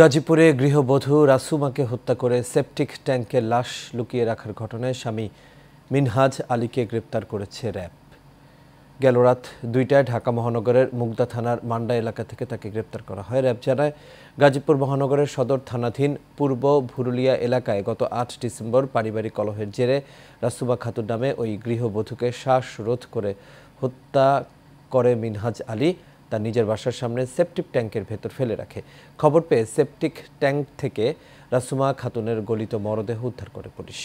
গাজীপুরে গৃহবধূ রাসুমাকে হত্যা করে সেপটিক ট্যাঙ্কের লাশ লুকিয়ে রাখার ঘটনায় স্বামী মিনহাজ আলীকে গ্রেপ্তার করেছে র্যাব গেল রাত দুইটায় ঢাকা মহানগরের মুগদা থানার মান্ডা এলাকা থেকে তাকে গ্রেপ্তার করা হয় র্যাব জানায় গাজীপুর মহানগরের সদর থানাধীন পূর্ব ভুরুলিয়া এলাকায় গত আট ডিসেম্বর পারিবারিক কলহের জেরে রাসুবা খাতুর নামে ওই গৃহবধূকে শ্বাসরোধ করে হত্যা করে মিনহাজ আলী তার নিজের বাসার সামনে সেপটিক ট্যাঙ্কের ভেতর ফেলে রাখে খবর পেয়ে সেপটিক ট্যাঙ্ক থেকে রাসুমা খাতুনের গলিত মরদেহ উদ্ধার করে পুলিশ